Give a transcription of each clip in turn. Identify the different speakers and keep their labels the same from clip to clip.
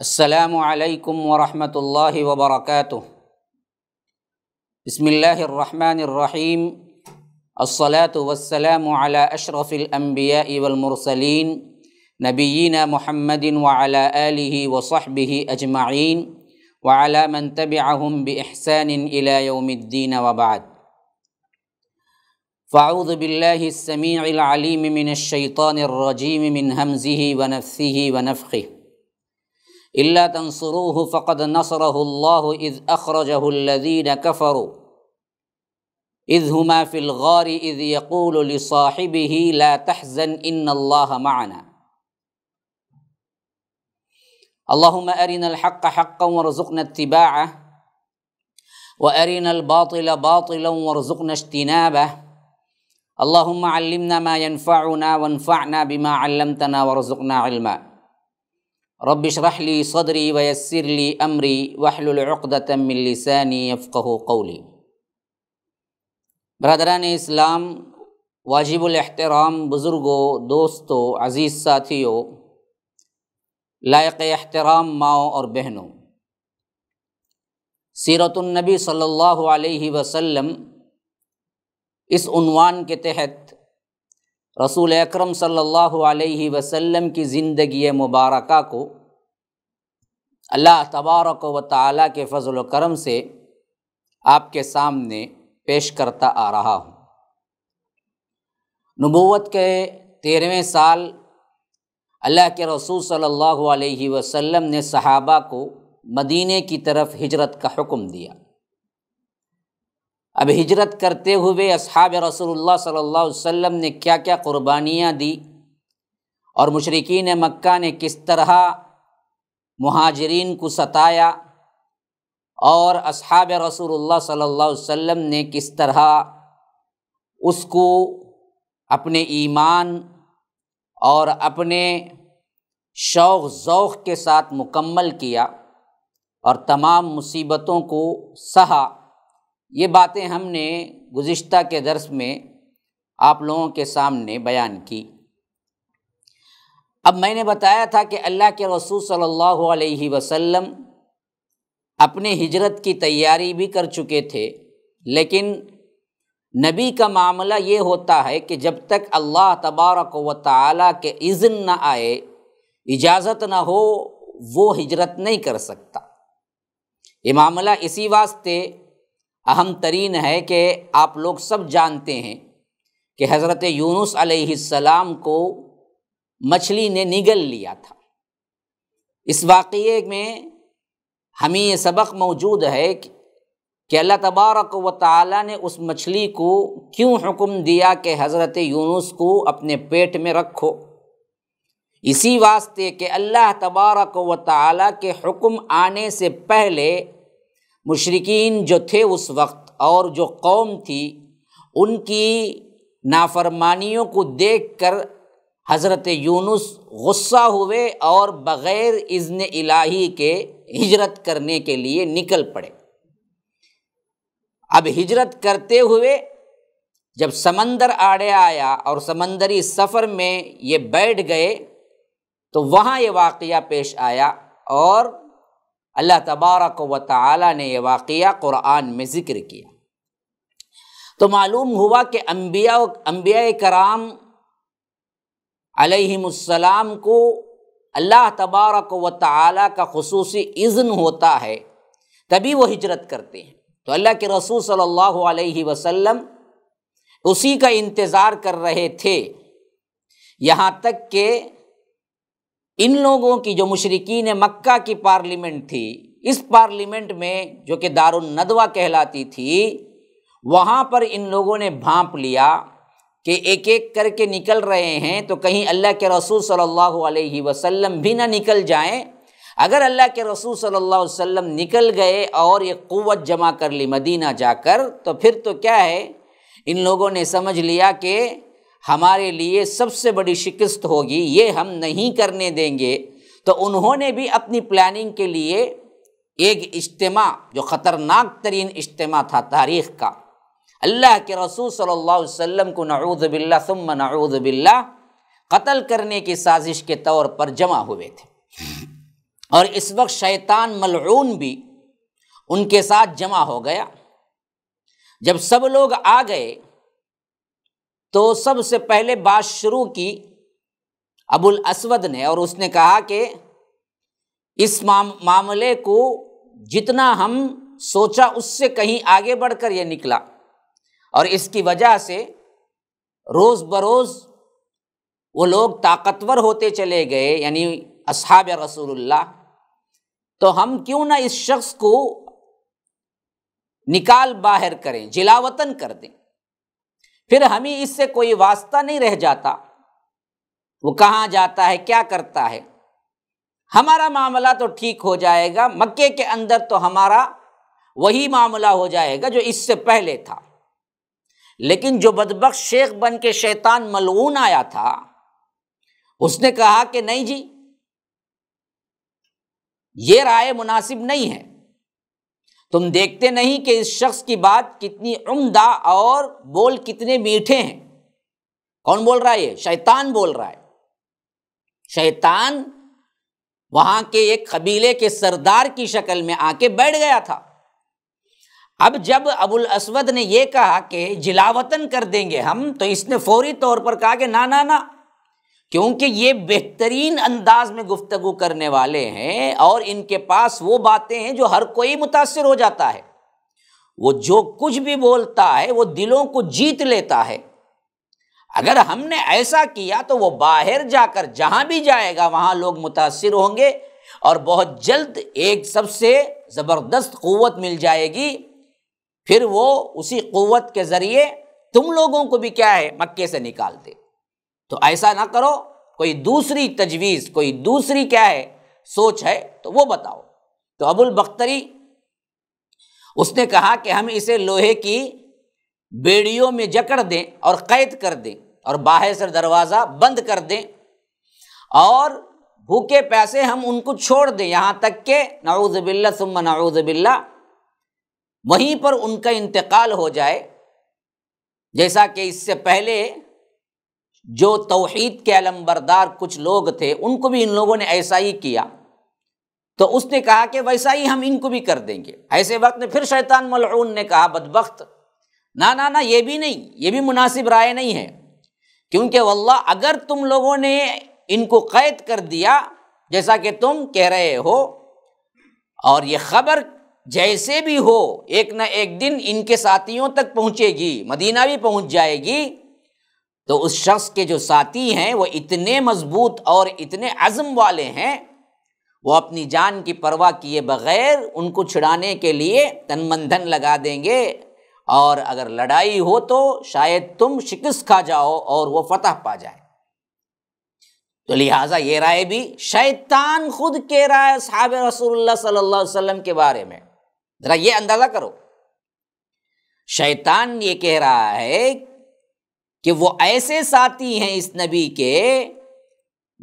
Speaker 1: السلام عليكم ورحمة الله وبركاته بسم الله الرحمن الرحيم الصلاة والسلام على أشرف الأنبياء والمرسلين نبينا محمد وعلى آله وصحبه أجمعين وعلى من تبعهم بإحسان إلى يوم الدين وبعد فأعوذ بالله السميع العليم من الشيطان الرجيم من همزه ونفثه ونفخه إلا تنصروه فقد نصره الله إذ أخرجه الذين كفروا إذ هما في الغار إذ يقول لصاحبه لا تحزن إن الله معنا اللهم أرنا الحق حقا وارزقنا اتباعه وارنا الباطل باطلا وارزقنا اجتنابه اللهم علمنا ما ينفعنا وانفعنا بما علمتنا وارزقنا علما रब शरहली सदरी वयसरली अमरी वहलतमिलसानी अफ़क़ो कौली बरदरान इस्लाम वाजिबुलहतराम बुज़ुर्गों दोस्तों अज़ीज़ साथियों लायक अहतराम माओ और बहनों सीरतुलनबी सल्लल्लाहु अलैहि वसल्लम इस उनवान के तहत रसूल अकरम सल्लल्लाहु अलैहि वसल्लम की ज़िंदगी मुबारक को अल्लाह तबारक व ताली के फ़ज़ल करम से आपके सामने पेश करता आ रहा हूँ नबूत के तेरहवें साल अल्लाह के रसूल सल्लल्लाहु अलैहि वसल्लम ने सहाबा को मदीने की तरफ हिजरत का हुक्म दिया अब हिजरत करते हुए असहाब रसूलुल्लाह सल्लल्लाहु अलैहि वसल्लम ने क्या क्या क़ुरबानियाँ दी और मशरकिन मक्का ने किस तरह महाजरीन को सताया और अब रसूल सल्लल्लाहु अलैहि ने किस तरह उसको अपने ईमान और अपने शौक़ के साथ मुकम्मल किया और तमाम मुसीबतों को सहा ये बातें हमने गुज्तर के दरस में आप लोगों के सामने बयान की अब मैंने बताया था कि अल्लाह के रसूल सल्लल्लाहु अलैहि वसल्लम अपने हिजरत की तैयारी भी कर चुके थे लेकिन नबी का मामला ये होता है कि जब तक अल्लाह तबारक व ताली के इज़न न आए इजाज़त न हो वो हिजरत नहीं कर सकता ये मामला इसी वास्ते अहम तरीन है कि आप लोग सब जानते हैं कि हज़रत यूनुस अलैहिस्सलाम को मछली ने निगल लिया था इस वाक़े में हमें ये सबक मौजूद है कि कि अल्लाह तबारक व ताली ने उस मछली को क्यों हुक्म दिया कि हज़रत यूनुस को अपने पेट में रखो इसी वास्ते कि अल्लाह तबारक व ताली के हुक्म आने से पहले मुशरकिन जो थे उस वक्त और जो कौम थी उनकी नाफरमानियों को देख कर हज़रत यूनुस गुस्सा हुए और बग़ैर इज़्न इलाही के हिजरत करने के लिए निकल पड़े अब हिजरत करते हुए जब समंदर आड़े आया और समंदरी सफ़र में ये बैठ गए तो वहाँ ये वाक़ पेश आया और अल्लाह तबारक व ताली ने यह वाक़ क़ुरान में ज़िक्र किया तो मालूम हुआ कि अम्बिया अम्बिया कराम अलैहिमुस्सलाम को अल्लाह तबारक व ताली का खसूस इज़्न होता है तभी वो हिजरत करते हैं तो अल्लाह के रसूल सल्लल्लाहु अलैहि वसल्लम उसी का इंतज़ार कर रहे थे यहाँ तक कि इन लोगों की जो मशरकिन मक्का की पार्लियामेंट थी इस पार्लियामेंट में जो कि दारुल नदवा कहलाती थी वहाँ पर इन लोगों ने भांप लिया कि एक एक करके निकल रहे हैं तो कहीं अल्लाह के रसूल सल्लल्लाहु अलैहि वसल्लम भी ना निकल जाएं अगर अल्लाह के रसूल सल्लल्लाहु अलैहि वसल्लम निकल गए और ये क़वत जमा कर ली मदीना जाकर तो फिर तो क्या है इन लोगों ने समझ लिया कि हमारे लिए सबसे बड़ी शिकस्त होगी ये हम नहीं करने देंगे तो उन्होंने भी अपनी प्लानिंग के लिए एक इज्तम जो ख़तरनाक तरीन इज्तम था तारीख़ का अल्लाह के रसूल सल्लल्लाहु अलैहि वसल्लम को नऊद बिल्ला सुम नऊद बिल्ला कत्ल करने की साजिश के तौर पर जमा हुए थे और इस वक्त शैतान मलून भी उनके साथ जमा हो गया जब सब लोग आ गए तो सबसे पहले बात शुरू की अबुल असवद ने और उसने कहा कि इस माम, मामले को जितना हम सोचा उससे कहीं आगे बढ़कर यह निकला और इसकी वजह से रोज़ बरोज़ वो लोग ताकतवर होते चले गए यानी अब रसूलुल्लाह तो हम क्यों ना इस शख्स को निकाल बाहर करें जिलावतन कर दें फिर हमें इससे कोई वास्ता नहीं रह जाता वो कहाँ जाता है क्या करता है हमारा मामला तो ठीक हो जाएगा मक्के के अंदर तो हमारा वही मामला हो जाएगा जो इससे पहले था लेकिन जो बदबक शेख बन के शैतान मलऊन आया था उसने कहा कि नहीं जी ये राय मुनासिब नहीं है तुम देखते नहीं कि इस शख्स की बात कितनी उम्दा और बोल कितने मीठे हैं कौन बोल रहा है ये शैतान बोल रहा है शैतान वहां के एक कबीले के सरदार की शक्ल में आके बैठ गया था अब जब अबुल असवद ने यह कहा कि जिलावतन कर देंगे हम तो इसने फौरी तौर पर कहा कि ना ना ना क्योंकि ये बेहतरीन अंदाज में गुफ्तगु करने वाले हैं और इनके पास वो बातें हैं जो हर कोई मुतासर हो जाता है वो जो कुछ भी बोलता है वो दिलों को जीत लेता है अगर हमने ऐसा किया तो वो बाहर जाकर जहाँ भी जाएगा वहाँ लोग मुतासर होंगे और बहुत जल्द एक सबसे ज़बरदस्त क़वत मिल जाएगी फिर वो उसी क़वत के ज़रिए तुम लोगों को भी क्या है मक्के से निकाल दे तो ऐसा ना करो कोई दूसरी तजवीज़ कोई दूसरी क्या है सोच है तो वो बताओ तो अबुल बख्तरी उसने कहा कि हम इसे लोहे की बेड़ियों में जकड़ दें और कैद कर दें और बाहर से दरवाज़ा बंद कर दें और भूखे पैसे हम उनको छोड़ दें यहाँ तक के बिल्ला सुम्मा बिल्ला वहीं पर उनका इंतकाल हो जाए जैसा कि इससे पहले जो तोहहीद के अलमबरदार कुछ लोग थे उनको भी इन लोगों ने ऐसा ही किया तो उसने कहा कि वैसा ही हम इनको भी कर देंगे ऐसे वक्त में फिर शैतान मलून ने कहा बदबख्त ना ना ना ये भी नहीं ये भी मुनासिब राय नहीं है क्योंकि वल्ला अगर तुम लोगों ने इनको कैद कर दिया जैसा कि तुम कह रहे हो और ये खबर जैसे भी हो एक न एक दिन इनके साथियों तक पहुंचेगी मदीना भी पहुंच जाएगी तो उस शख्स के जो साथी हैं वो इतने मजबूत और इतने अज़म वाले हैं वो अपनी जान की परवाह किए बगैर उनको छुड़ाने के लिए तन मंधन लगा देंगे और अगर लड़ाई हो तो शायद तुम शिकस्त खा जाओ और वो फतह पा जाए तो लिहाजा ये राय भी शैतान खुद कह रहा है साहब रसूलुल्लाह सल्लल्लाहु अलैहि वसल्लम के बारे में जरा ये अंदाजा करो शैतान ये कह रहा है कि वो ऐसे साथी हैं इस नबी के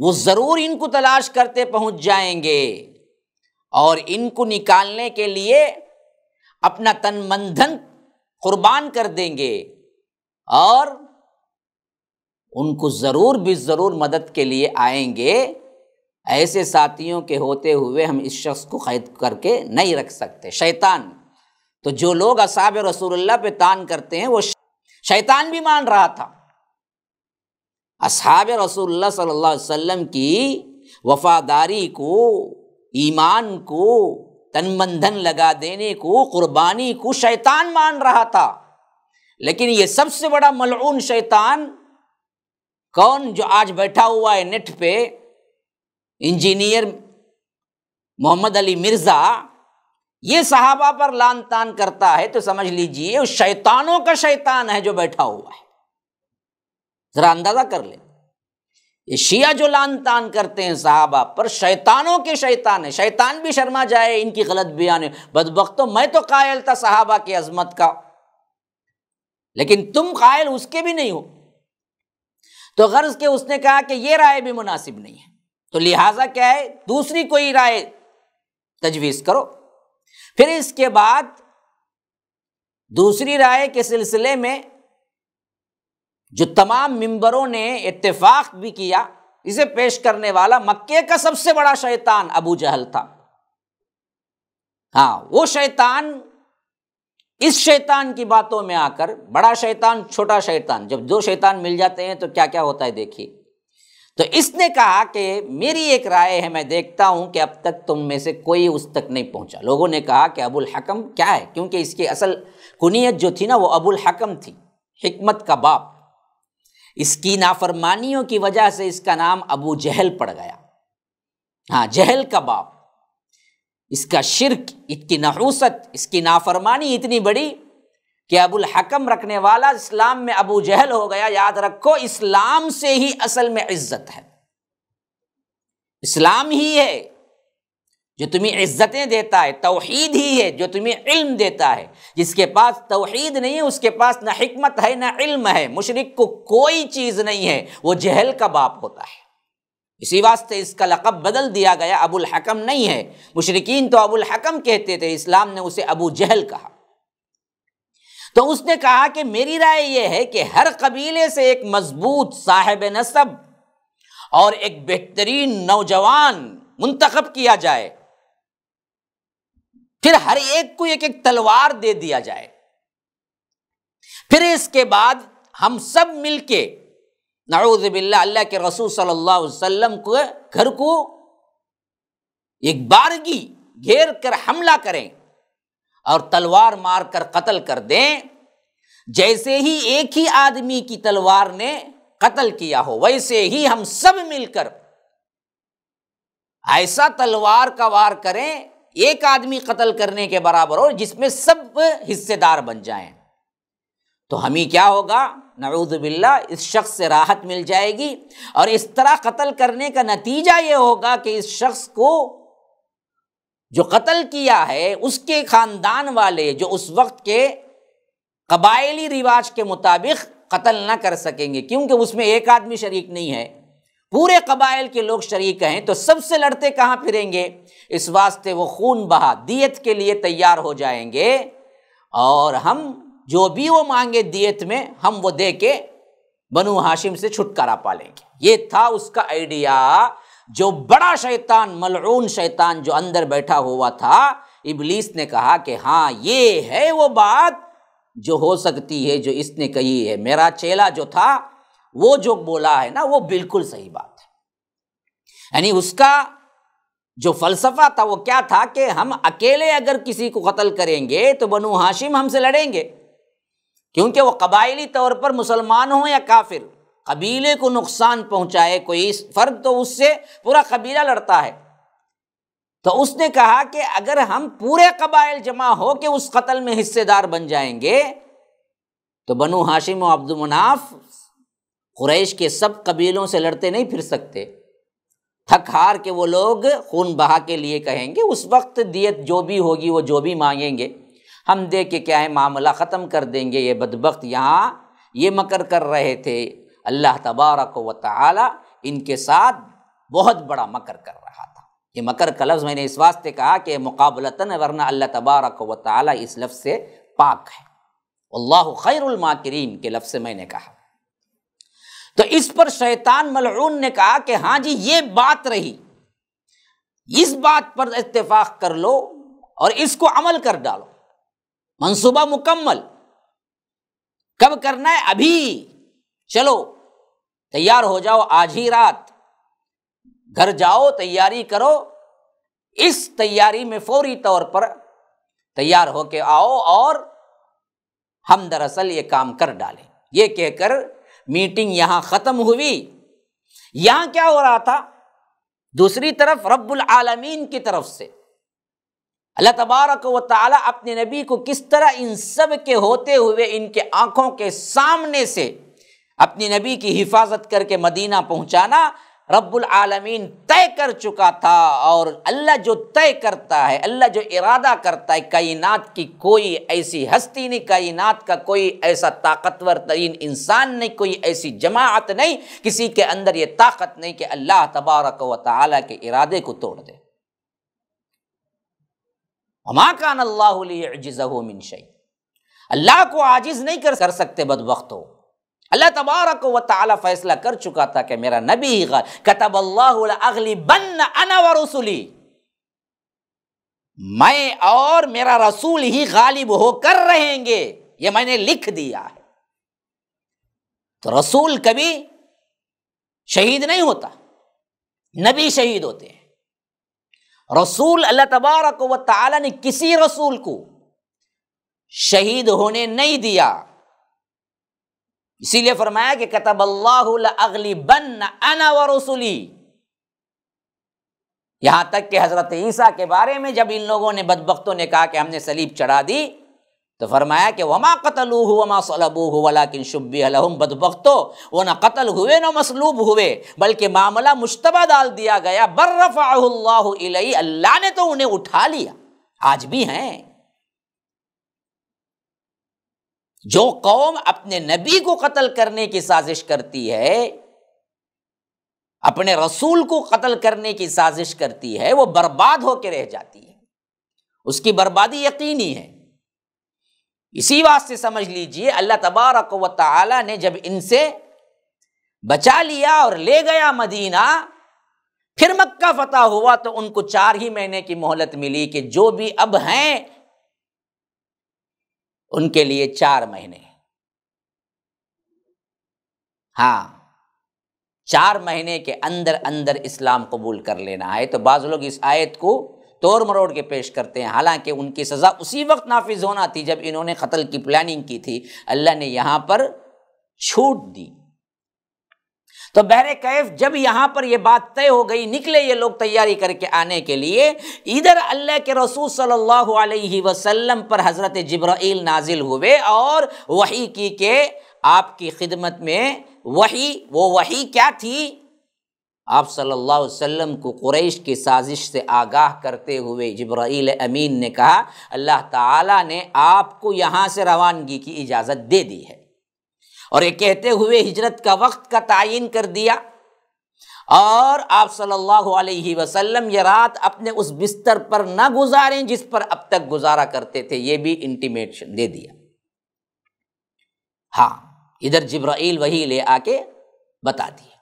Speaker 1: वो ज़रूर इनको तलाश करते पहुंच जाएंगे और इनको निकालने के लिए अपना तन मन धन कुर्बान कर देंगे और उनको ज़रूर भी ज़रूर मदद के लिए आएंगे ऐसे साथियों के होते हुए हम इस शख्स को कैद करके नहीं रख सकते शैतान तो जो लोग असाब रसूलुल्लाह पे तान करते हैं वो शैतान भी मान रहा था असाब रसूलुल्लाह सल्लल्लाहु अलैहि वसल्लम की वफादारी को ईमान को तनबंधन लगा देने को कुर्बानी को शैतान मान रहा था लेकिन ये सबसे बड़ा मलून शैतान कौन जो आज बैठा हुआ है नेट पे इंजीनियर मोहम्मद अली मिर्ज़ा ये सहाबा पर लान तान करता है तो समझ लीजिए उस शैतानों का शैतान है जो बैठा हुआ है ज़रा अंदाज़ा कर ले ये शिया जो लान तान करते हैं साहबा पर शैतानों के शैतान है शैतान भी शर्मा जाए इनकी गलत बयान बदबक तो मैं तो कायल था साहबा की अजमत का लेकिन तुम कायल उसके भी नहीं हो तो गर्ज के उसने कहा कि ये राय भी मुनासिब नहीं है तो लिहाजा क्या है दूसरी कोई राय तजवीज़ करो फिर इसके बाद दूसरी राय के सिलसिले में जो तमाम मेंबरों ने इत्तेफाक भी किया इसे पेश करने वाला मक्के का सबसे बड़ा शैतान अबू जहल था हाँ वो शैतान इस शैतान की बातों में आकर बड़ा शैतान छोटा शैतान जब दो शैतान मिल जाते हैं तो क्या क्या होता है देखिए तो इसने कहा कि मेरी एक राय है मैं देखता हूं कि अब तक तुम में से कोई उस तक नहीं पहुंचा लोगों ने कहा कि अबुल हकम क्या है क्योंकि इसकी असल कुनीत जो थी ना वो अबुल हकम थी हिकमत का बाप इसकी नाफरमानियों की वजह से इसका नाम अबू जहल पड़ गया हाँ जहल का बाप इसका शिरक इसकी नहूसत इसकी नाफरमानी इतनी बड़ी कि अबुल हकम रखने वाला इस्लाम में अबू जहल हो गया याद रखो इस्लाम से ही असल में इज्जत है इस्लाम ही है जो तुम्हें इज्जतें देता है तोहीद ही है जो तुम्हें इल्म देता है जिसके पास तोहीद नहीं है उसके पास ना हमत है ना इल्म है मुशरक को कोई चीज़ नहीं है वो जहल का बाप होता है इसी वास्ते इसका लक़ब बदल दिया गया अबुल हकम नहीं है मुशरकिन तो अबुल हकम कहते थे इस्लाम ने उसे अबू जहल कहा तो उसने कहा कि मेरी राय यह है कि हर कबीले से एक मजबूत साहेब नसब और एक बेहतरीन नौजवान मुंतखब किया जाए फिर हर एक को एक एक तलवार दे दिया जाए फिर इसके बाद हम सब मिलके नवज़बिल्ला अल्लाह के रसूल सल्लल्लाहु अलैहि वसल्लम को घर को एक बारगी घेर कर हमला करें और तलवार मारकर कत्ल कर दें जैसे ही एक ही आदमी की तलवार ने कत्ल किया हो वैसे ही हम सब मिलकर ऐसा तलवार का वार करें एक आदमी कत्ल करने के बराबर हो जिसमें सब हिस्सेदार बन जाएं तो हमें क्या होगा बिल्ला इस शख्स से राहत मिल जाएगी और इस तरह कत्ल करने का नतीजा ये होगा कि इस शख्स को जो कत्ल किया है उसके ख़ानदान वाले जो उस वक्त के कबायली रिवाज के मुताबिक कत्ल ना कर सकेंगे क्योंकि उसमें एक आदमी शरीक नहीं है पूरे कबाइल के लोग शरीक हैं तो सबसे लड़ते कहाँ फिरेंगे इस वास्ते वो खून बहा दियत के लिए तैयार हो जाएंगे और हम जो भी वो मांगे दियत में हम वो दे के बनू हाशिम से छुटकारा पा लेंगे ये था उसका आइडिया जो बड़ा शैतान मलरून शैतान जो अंदर बैठा हुआ था इबलीस ने कहा कि हाँ ये है वो बात जो हो सकती है जो इसने कही है मेरा चेला जो था वो जो बोला है ना वो बिल्कुल सही बात है यानी उसका जो फलसफा था वो क्या था कि हम अकेले अगर किसी को कत्ल करेंगे तो बनु हाशिम हमसे लड़ेंगे क्योंकि वो कबायली तौर पर मुसलमान हों या काफिर कबीले को नुकसान पहुंचाए कोई फर्द तो उससे पूरा कबीला लड़ता है तो उसने कहा कि अगर हम पूरे कबाइल जमा हो के उस कत्ल में हिस्सेदार बन जाएंगे तो बनु हाशिम और मुनाफ कुरैश के सब कबीलों से लड़ते नहीं फिर सकते थक हार के वो लोग खून बहा के लिए कहेंगे उस वक्त दियत जो भी होगी वो जो भी मांगेंगे हम दे के क्या है मामला ख़त्म कर देंगे ये बदबक यहाँ ये मकर कर रहे थे अल्लाह तबारक व इनके साथ बहुत बड़ा मकर कर रहा था ये मकर का लफ्ज़ मैंने इस वास्ते कहा कि मुकाबलतन वरना अल्लाह तबारक व ताली इस लफ्ज़ से पाक है अल्लाह खैरमाकरीन के लफ्ज़ से मैंने कहा तो इस पर शैतान मलरून ने कहा कि हाँ जी ये बात रही इस बात पर इत्तेफाक कर लो और इसको अमल कर डालो मंसूबा मुकम्मल कब करना है अभी चलो तैयार हो जाओ आज ही रात घर जाओ तैयारी करो इस तैयारी में फौरी तौर पर तैयार होके आओ और हम दरअसल ये काम कर डालें ये कहकर मीटिंग यहां ख़त्म हुई यहां क्या हो रहा था दूसरी तरफ रब्बुल आलमीन की तरफ से अल्लाह तबारक व ताली अपने नबी को किस तरह इन सब के होते हुए इनके आंखों के सामने से अपनी नबी की हिफाजत करके मदीना पहुंचाना रब्बुल आलमीन तय कर चुका था और अल्लाह जो तय करता है अल्लाह जो इरादा करता है कायनात की कोई ऐसी हस्ती नहीं कायनात का कोई ऐसा ताकतवर तरीन इंसान नहीं कोई ऐसी जमात नहीं किसी के अंदर ये ताकत नहीं कि अल्लाह तबारक व ताली के इरादे को तोड़ दे हमा कान अल्लाह मिन शई अल्लाह को आजिज़ नहीं कर सकते बदबख्त हो अल्लाह तबारक व ताला फैसला कर चुका था कि मेरा नबी कतब अगली बन अना रसूली मैं और मेरा रसूल ही गालिब होकर रहेंगे ये मैंने लिख दिया है तो रसूल कभी शहीद नहीं होता नबी शहीद होते हैं रसूल अल्लाह तबारक व ताला ने किसी रसूल को शहीद होने नहीं दिया इसीलिए फरमाया कि कतबल्लागली बन अना यहां तक कि हजरत ईसा के बारे में जब इन लोगों ने बदबकतों ने कहा कि हमने सलीब चढ़ा दी तो फरमाया कि वमा कतल वमा सलबू वला किन शुबी अलहम बदबकतो वो ना कतल हुए ना मसलूब हुए बल्कि मामला मुशतबा डाल दिया गया बर्रफा अल्लाह ने तो उन्हें उठा लिया आज भी हैं जो कौम अपने नबी को कत्ल करने की साजिश करती है अपने रसूल को कत्ल करने की साजिश करती है वो बर्बाद होकर रह जाती है उसकी बर्बादी यकीनी है इसी वास्ते समझ लीजिए अल्लाह तबारक व ताली ने जब इनसे बचा लिया और ले गया मदीना फिर मक्का फतह हुआ तो उनको चार ही महीने की मोहलत मिली कि जो भी अब हैं उनके लिए चार महीने हाँ चार महीने के अंदर अंदर इस्लाम कबूल कर लेना है तो बाज़ लोग इस आयत को तोड़ मरोड़ के पेश करते हैं हालांकि उनकी सज़ा उसी वक्त नाफिज होना थी जब इन्होंने कत्ल की प्लानिंग की थी अल्लाह ने यहाँ पर छूट दी तो बहर कैफ जब यहाँ पर ये बात तय हो गई निकले ये लोग तैयारी करके आने के लिए इधर अल्लाह के रसूल सल्लल्लाहु अलैहि वसल्लम पर हज़रत जब्राइल नाजिल हुए और वही की के आपकी खिदमत में वही वो वही क्या थी आप सल्लल्लाहु अलैहि वसल्लम को कुरैश की साजिश से आगाह करते हुए जब्राइल अमीन ने कहा अल्लाह ताला ने आपको यहाँ से रवानगी की इजाज़त दे दी है और ये कहते हुए हिजरत का वक्त का तयन कर दिया और आप सल्लल्लाहु अलैहि वसल्लम ये रात अपने उस बिस्तर पर ना गुजारें जिस पर अब तक गुजारा करते थे ये भी इंटीमेशन दे दिया हाँ इधर जब्राइल वही ले आके बता दिया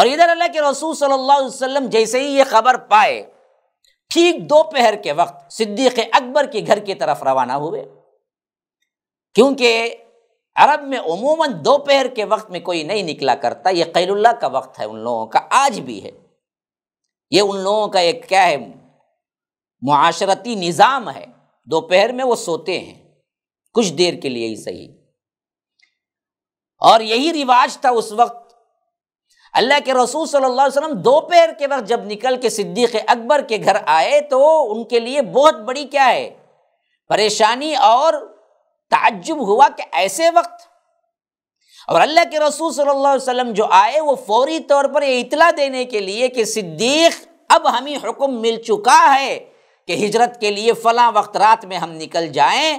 Speaker 1: और इधर अल्लाह के रसूल सल्लल्लाहु अलैहि वसल्लम जैसे ही ये खबर पाए ठीक दोपहर के वक्त सिद्दीक अकबर के घर की तरफ रवाना हुए क्योंकि अरब में उमूमन दोपहर के वक्त में कोई नहीं निकला करता ये कैलुल्ला का वक्त है उन लोगों का आज भी है ये उन लोगों का एक क्या है माशरती निज़ाम है दोपहर में वो सोते हैं कुछ देर के लिए ही सही और यही रिवाज था उस वक्त अल्लाह के रसूल सल्लल्लाहु अलैहि वसल्लम दोपहर के वक्त जब निकल के सिद्दीक अकबर के घर आए तो उनके लिए बहुत बड़ी क्या है परेशानी और ताज्जुब हुआ कि ऐसे वक्त और अल्लाह के रसूल सल्लल्लाहु अलैहि वसल्लम जो आए वो फौरी तौर पर ये इतला देने के लिए कि सिद्दीक अब हमें हुक्म मिल चुका है कि हिजरत के लिए फ़ला वक्त रात में हम निकल जाए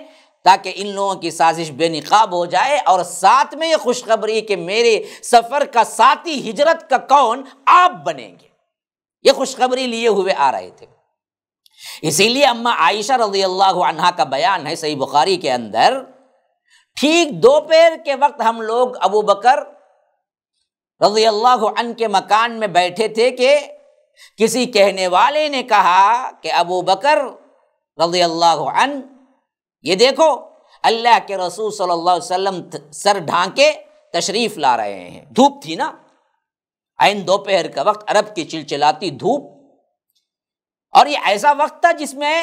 Speaker 1: ताकि इन लोगों की साजिश बेनकाब हो जाए और साथ में ये खुशखबरी कि मेरे सफ़र का साथी हिजरत का कौन आप बनेंगे ये खुशखबरी लिए हुए आ रहे थे इसीलिए अम्मा आयशा रजी अल्लाह अनहा का बयान है सही बुखारी के अंदर ठीक दोपहर के वक्त हम लोग अबू बकर रजी अल्लाह अन के मकान में बैठे थे कि किसी कहने वाले ने कहा कि अबू बकर रजी अल्लाह अन ये देखो अल्लाह के रसूल सल्लल्लाहु अलैहि वसल्लम सर ढांके तशरीफ़ ला रहे हैं धूप थी ना आइन दोपहर का वक्त अरब की चिलचिलाती धूप और ये ऐसा वक्त था जिसमें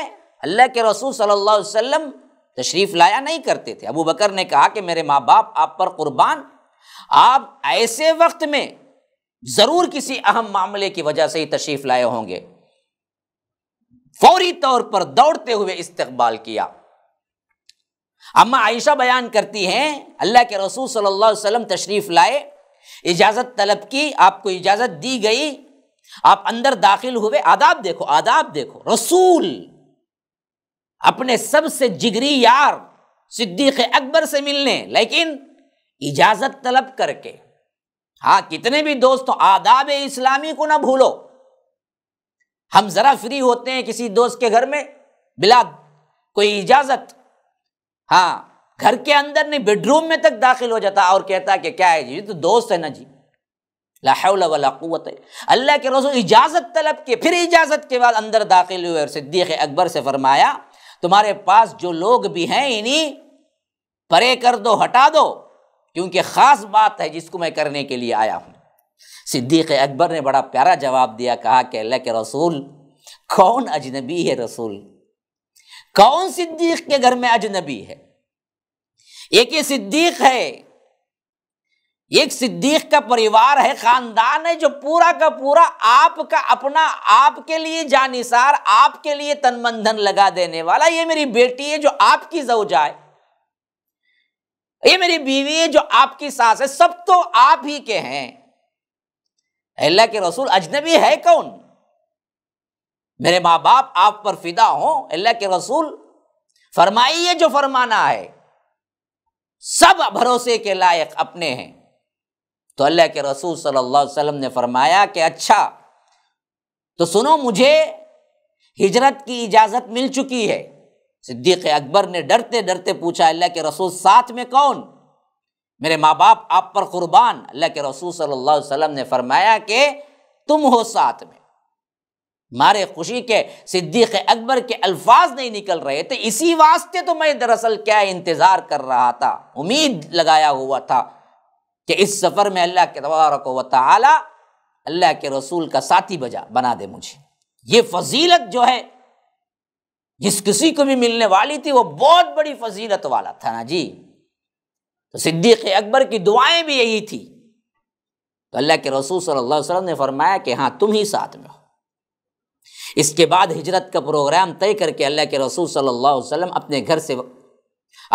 Speaker 1: अल्लाह के रसूल सल्लल्लाहु अलैहि वसल्लम तशरीफ़ लाया नहीं करते थे अबू बकर ने कहा कि मेरे माँ बाप आप पर कुर्बान आप ऐसे वक्त में ज़रूर किसी अहम मामले की वजह से ही तशरीफ़ लाए होंगे फौरी तौर पर दौड़ते हुए इस्तकबाल किया अम्मा आयशा बयान करती हैं अल्लाह के रसूल सल्लल्लाहु अलैहि वसल्लम तशरीफ़ लाए इजाज़त तलब की आपको इजाज़त दी गई आप अंदर दाखिल हुए आदाब देखो आदाब देखो रसूल अपने सबसे जिगरी यार सिद्दीक अकबर से मिलने लेकिन इजाजत तलब करके हाँ कितने भी दोस्तों आदाब इस्लामी को ना भूलो हम जरा फ्री होते हैं किसी दोस्त के घर में बिला कोई इजाजत हाँ घर के अंदर नहीं बेडरूम में तक दाखिल हो जाता और कहता कि क्या है जी तो दोस्त है ना जी लाहवत अल्लाह के रसूल इजाज़त तलब के फिर इजाज़त के बाद अंदर दाखिल हुए और सिद्दीक़ अकबर से फरमाया तुम्हारे पास जो लोग भी हैं इन्हीं परे कर दो हटा दो क्योंकि ख़ास बात है जिसको मैं करने के लिए आया हूँ सिद्दीक़ अकबर ने बड़ा प्यारा जवाब दिया कहा कि अल्लाह के रसूल कौन अजनबी है रसूल कौन सिद्दीक़ के घर में अजनबी है एक ही सिद्दीक़ है एक सिद्दीक का परिवार है खानदान है जो पूरा का पूरा आपका अपना आपके लिए जानिसार आपके लिए तनबंधन लगा देने वाला ये मेरी बेटी है जो आपकी जवजा है ये मेरी बीवी है जो आपकी सास है सब तो आप ही के हैं अल्लाह के रसूल अजनबी है कौन मेरे माँ बाप आप पर फिदा हो अल्लाह के रसूल फरमाइए जो फरमाना है सब भरोसे के लायक अपने हैं तो अल्लाह के रसूल सल्लल्लाहु अलैहि वसल्लम ने फरमाया कि अच्छा तो सुनो मुझे हिजरत की इजाज़त मिल चुकी है सिद्दीक़ अकबर ने डरते डरते पूछा अल्लाह के रसूल साथ में कौन मेरे माँ बाप आप पर कुर्बान अल्लाह के रसूल सल्लल्लाहु अलैहि वसल्लम ने फरमाया कि तुम हो साथ में मारे खुशी के सिद्दीक़ अकबर के अल्फाज नहीं निकल रहे थे इसी वास्ते तो मैं दरअसल क्या इंतज़ार कर रहा था उम्मीद लगाया हुआ था कि इस सफ़र में अल्लाह के तबारक व ताली अल्लाह के रसूल का साथी बजा बना दे मुझे ये फजीलत जो है जिस किसी को भी मिलने वाली थी वो बहुत बड़ी फजीलत वाला था ना जी तो सिद्दीक़ अकबर की दुआएं भी यही थी तो अल्लाह के रसूल सल्लल्लाहु अलैहि वसल्लम ने फरमाया कि हाँ तुम ही साथ में हो इसके बाद हिजरत का प्रोग्राम तय करके अल्लाह के रसूल सल्लल्लाहु अलैहि वसल्लम अपने घर से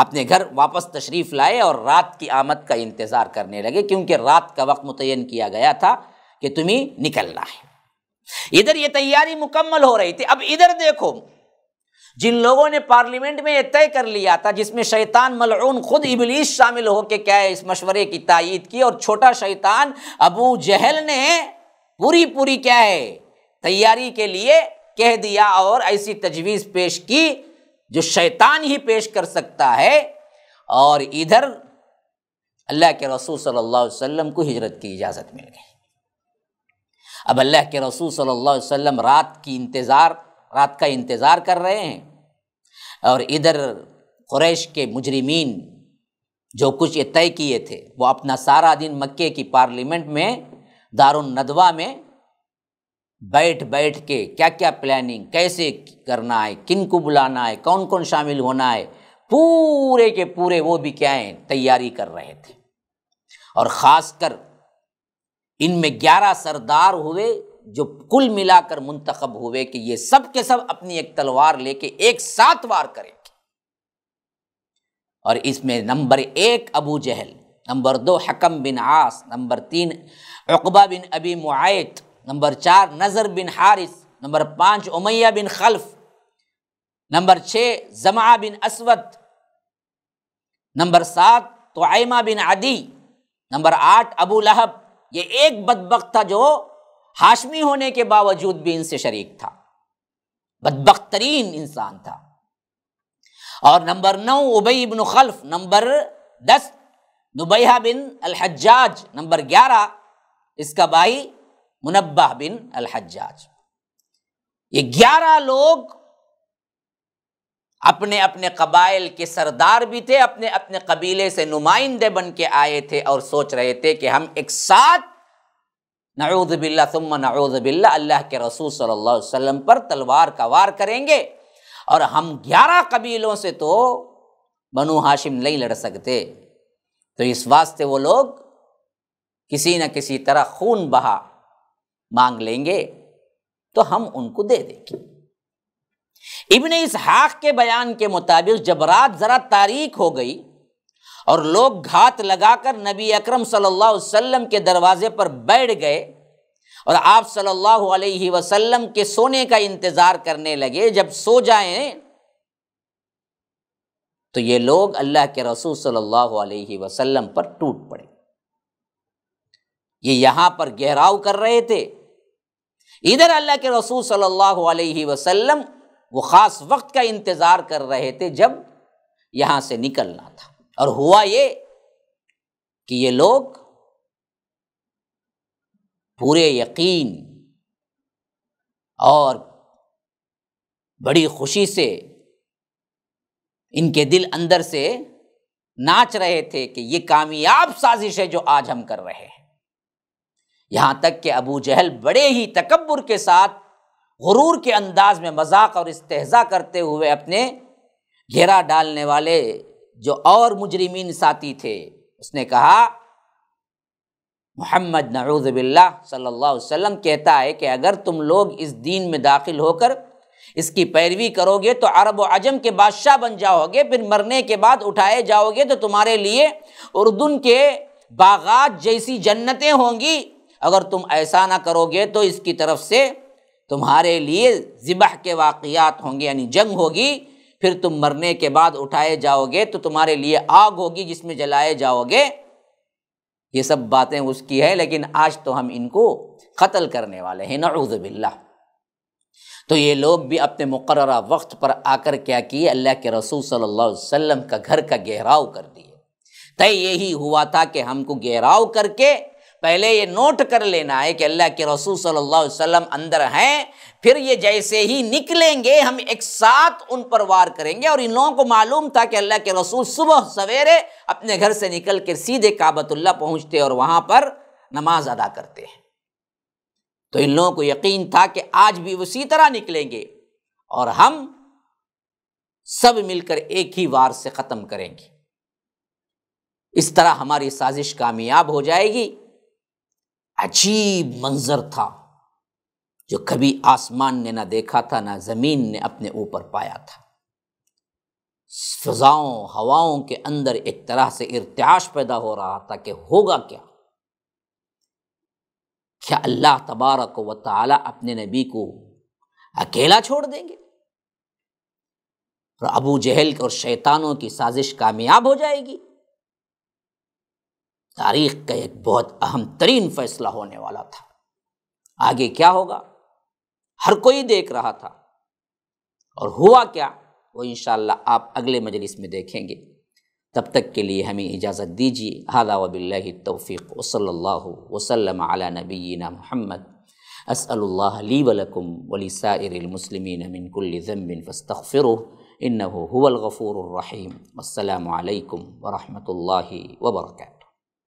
Speaker 1: अपने घर वापस तशरीफ़ लाए और रात की आमद का इंतज़ार करने लगे क्योंकि रात का वक्त मुतन किया गया था कि तुम्हें निकलना है इधर ये तैयारी मुकम्मल हो रही थी अब इधर देखो जिन लोगों ने पार्लियामेंट में यह तय कर लिया था जिसमें शैतान मलून खुद इबलीस शामिल होकर क्या है इस मशवरे की तइद की और छोटा शैतान अबू जहल ने पूरी पूरी क्या है तैयारी के लिए कह दिया और ऐसी तजवीज़ पेश की जो शैतान ही पेश कर सकता है और इधर अल्लाह के रसूल सल्लल्लाहु अलैहि वसल्लम को हिजरत की इजाज़त मिल गई अब अल्लाह के रसूल सल्लल्लाहु अलैहि वसल्लम रात की इंतज़ार रात का इंतज़ार कर रहे हैं और इधर क्रैश के मुजरिमीन जो कुछ ये तय किए थे वो अपना सारा दिन मक्के की पार्लियामेंट में दारुल नदवा में बैठ बैठ के क्या क्या प्लानिंग कैसे करना है किन को बुलाना है कौन कौन शामिल होना है पूरे के पूरे वो भी क्या हैं तैयारी कर रहे थे और ख़ासकर इनमें ग्यारह सरदार हुए जो कुल मिलाकर मुंतखब हुए कि ये सब के सब अपनी एक तलवार लेके एक साथ वार करेंगे और इसमें नंबर एक अबू जहल नंबर दो हकम बिन आस नंबर तीन अकबा बिन अबी मुआत नंबर चार नज़र बिन हारिस नंबर पाँच उमैया बिन खल्फ नंबर छः जमा बिन असवद नंबर सात तोयमा बिन आदि नंबर आठ अबू लहब ये एक बदबक था जो हाशमी होने के बावजूद भी इनसे शरीक था बदबक तरीन इंसान था और नंबर नौ उबई बिन खल्फ नंबर दस नुबैया बिन अलहजाज नंबर ग्यारह इसका भाई मुनब्बा बिन अल हज्जाज ये ग्यारह लोग अपने अपने कबाइल के सरदार भी थे अपने अपने कबीले से नुमाइंदे बन के आए थे और सोच रहे थे कि हम एक साथ नऊद बिल्ला तुम नऊद बिल्ला अल्लाह के रसूल सल्लल्लाहु अलैहि वसल्लम पर तलवार का वार करेंगे और हम ग्यारह कबीलों से तो बनु हाशिम नहीं लड़ सकते तो इस वास्ते वो लोग किसी न किसी तरह खून बहा मांग लेंगे तो हम उनको दे देंगे इबन इसहाक के बयान के मुताबिक जब रात ज़रा तारीख हो गई और लोग घात लगाकर नबी अकरम सल्लल्लाहु अलैहि वसल्लम के दरवाजे पर बैठ गए और आप सल्लल्लाहु अलैहि वसल्लम के सोने का इंतज़ार करने लगे जब सो जाए तो ये लोग अल्लाह के रसूल सल्लल्लाहु अलैहि वसल्लम पर टूट पड़े ये यहां पर गहराव कर रहे थे इधर अल्लाह के रसूल सल्लल्लाहु अलैहि वसल्लम वो ख़ास वक्त का इंतज़ार कर रहे थे जब यहाँ से निकलना था और हुआ ये कि ये लोग पूरे यकीन और बड़ी खुशी से इनके दिल अंदर से नाच रहे थे कि ये कामयाब साजिश है जो आज हम कर रहे हैं यहाँ तक कि अबू जहल बड़े ही तकबर के साथ गुरूर के अंदाज में मजाक और इस्तेजा करते हुए अपने घेरा डालने वाले जो और मुजरिमीन साथी थे उसने कहा मोहम्मद नरूज़बिल्ला सल्ला अलैहि कहता है कि अगर तुम लोग इस दीन में दाखिल होकर इसकी पैरवी करोगे तो अरब व अजम के बादशाह बन जाओगे फिर मरने के बाद उठाए जाओगे तो तुम्हारे लिए उर्दन के बागात जैसी जन्नतें होंगी अगर तुम ऐसा ना करोगे तो इसकी तरफ से तुम्हारे लिए ज़िबह के वाक़ात होंगे यानी जंग होगी फिर तुम मरने के बाद उठाए जाओगे तो तुम्हारे लिए आग होगी जिसमें जलाए जाओगे ये सब बातें उसकी है लेकिन आज तो हम इनको कत्ल करने वाले हैं नौज़बिल्ला तो ये लोग भी अपने मुकर वक्त पर आकर क्या किए अल्लाह के रसूल सल्लल्लाहु अलैहि वसल्लम का घर का गहराव कर दिए तय यही हुआ था कि हमको घेराव करके पहले ये नोट कर लेना है कि अल्लाह के रसूल सल्लल्लाहु अलैहि वसल्लम अंदर हैं फिर ये जैसे ही निकलेंगे हम एक साथ उन पर वार करेंगे और इन लोगों को मालूम था कि अल्लाह के रसूल सुबह सवेरे अपने घर से निकल कर सीधे काबतुल्ला पहुँचते और वहाँ पर नमाज अदा करते हैं तो इन लोगों को यकीन था कि आज भी उसी तरह निकलेंगे और हम सब मिलकर एक ही वार से ख़त्म करेंगे इस तरह हमारी साजिश कामयाब हो जाएगी अजीब मंज़र था जो कभी आसमान ने ना देखा था ना ज़मीन ने अपने ऊपर पाया था फ़जाओं हवाओं के अंदर एक तरह से इर्त्याश पैदा हो रहा था कि होगा क्या क्या अल्लाह तबारक व ताली अपने नबी को अकेला छोड़ देंगे और अबू जहल और शैतानों की साजिश कामयाब हो जाएगी तारीख का एक बहुत अहम तरीन फैसला होने वाला था आगे क्या होगा हर कोई देख रहा था और हुआ क्या वो इन आप अगले मजलिस में देखेंगे तब तक के लिए हमें इजाज़त दीजिए हादा वबिल्ल तोफ़ी वसल्ला वसलम आला नबीन महमद असल्ला ली वलकुम